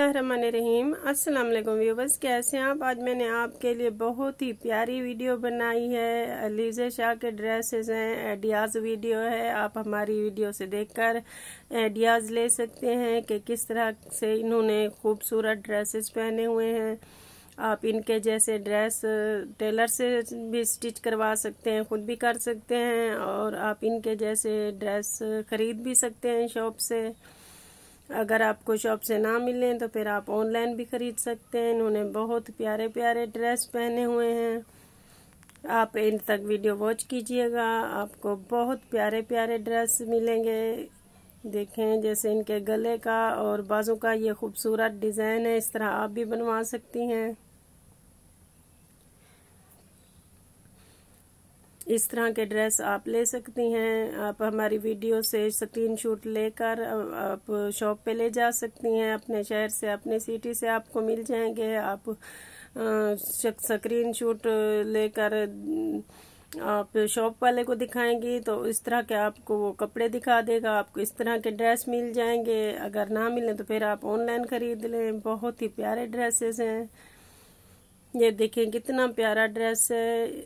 रहीम अस्सलाम वालेकुम व्यूवर्स कैसे हैं आप आज मैंने आपके लिए बहुत ही प्यारी वीडियो बनाई है अलीजे शाह के ड्रेसेस हैं आइडियाज़ वीडियो है आप हमारी वीडियो से देखकर आइडियाज़ ले सकते हैं कि किस तरह से इन्होंने खूबसूरत ड्रेसेस पहने हुए हैं आप इनके जैसे ड्रेस टेलर से भी स्टिच करवा सकते हैं खुद भी कर सकते हैं और आप इनके जैसे ड्रेस खरीद भी सकते हैं शॉप से अगर आपको शॉप से ना मिले तो फिर आप ऑनलाइन भी खरीद सकते हैं इन्होंने बहुत प्यारे प्यारे ड्रेस पहने हुए हैं आप इन तक वीडियो वॉच कीजिएगा आपको बहुत प्यारे प्यारे ड्रेस मिलेंगे देखें जैसे इनके गले का और बाजू का ये खूबसूरत डिज़ाइन है इस तरह आप भी बनवा सकती हैं इस तरह के ड्रेस आप ले सकती हैं आप हमारी वीडियो से स्क्रीन शूट लेकर आप शॉप पे ले जा सकती हैं अपने शहर से अपने सिटी से आपको मिल जाएंगे आप स्क्रीन शूट लेकर आप शॉप वाले को दिखाएंगी तो इस तरह के आपको वो कपड़े दिखा देगा आपको इस तरह के ड्रेस मिल जाएंगे अगर ना मिले तो फिर आप ऑनलाइन खरीद लें बहुत ही प्यारे ड्रेसेस हैं ये देखें कितना प्यारा ड्रेस है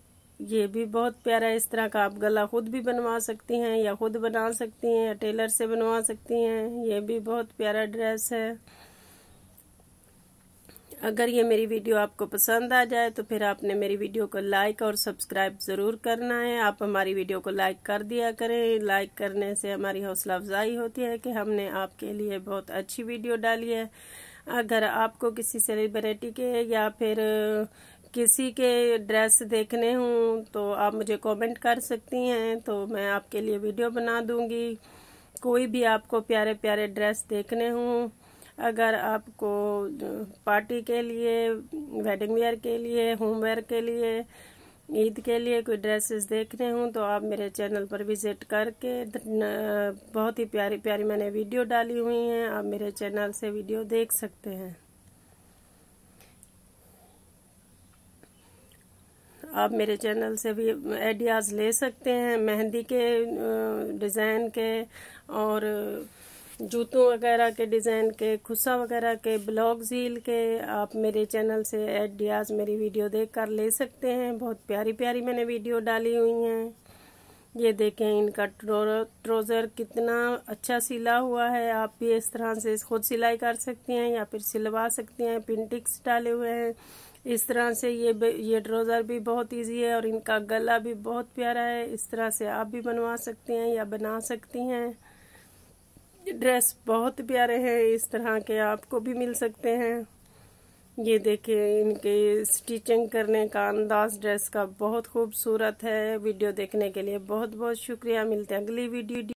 ये भी बहुत प्यारा इस तरह का आप गला खुद भी बनवा सकती हैं या खुद बना सकती हैं या टेलर से बनवा सकती हैं ये भी बहुत प्यारा ड्रेस है अगर ये मेरी वीडियो आपको पसंद आ जाए तो फिर आपने मेरी वीडियो को लाइक और सब्सक्राइब ज़रूर करना है आप हमारी वीडियो को लाइक कर दिया करें लाइक करने से हमारी हौसला अफजाई होती है कि हमने आपके लिए बहुत अच्छी वीडियो डाली है अगर आपको किसी सेलिब्रिटी के या फिर किसी के ड्रेस देखने हूँ तो आप मुझे कमेंट कर सकती हैं तो मैं आपके लिए वीडियो बना दूँगी कोई भी आपको प्यारे प्यारे ड्रेस देखने हों अगर आपको पार्टी के लिए वेडिंग वेयर के लिए होमवेयर के लिए ईद के लिए कोई ड्रेसेस देखने हों तो आप मेरे चैनल पर विज़िट करके बहुत ही प्यारी प्यारी मैंने वीडियो डाली हुई हैं आप मेरे चैनल से वीडियो देख सकते हैं आप मेरे चैनल से भी आइडियाज़ ले सकते हैं मेहंदी के डिज़ाइन के और जूतों वगैरह के डिज़ाइन के खुसा वगैरह के ब्लॉग झील के आप मेरे चैनल से आइडियाज़ मेरी वीडियो देखकर ले सकते हैं बहुत प्यारी प्यारी मैंने वीडियो डाली हुई हैं ये देखें इनका ट्रोज़र कितना अच्छा सिला हुआ है आप भी इस तरह से खुद सिलाई कर सकती हैं या फिर सिलवा सकती हैं पिंटिक्स डाले हुए हैं इस तरह से ये ये ट्रोज़र भी बहुत इजी है और इनका गला भी बहुत प्यारा है इस तरह से आप भी बनवा सकती हैं या बना सकती हैं ड्रेस बहुत प्यारे हैं इस तरह के आपको भी मिल सकते हैं ये देखिए इनके स्टिचिंग करने का अंदाज ड्रेस का बहुत खूबसूरत है वीडियो देखने के लिए बहुत बहुत शुक्रिया मिलते हैं अगली वीडियो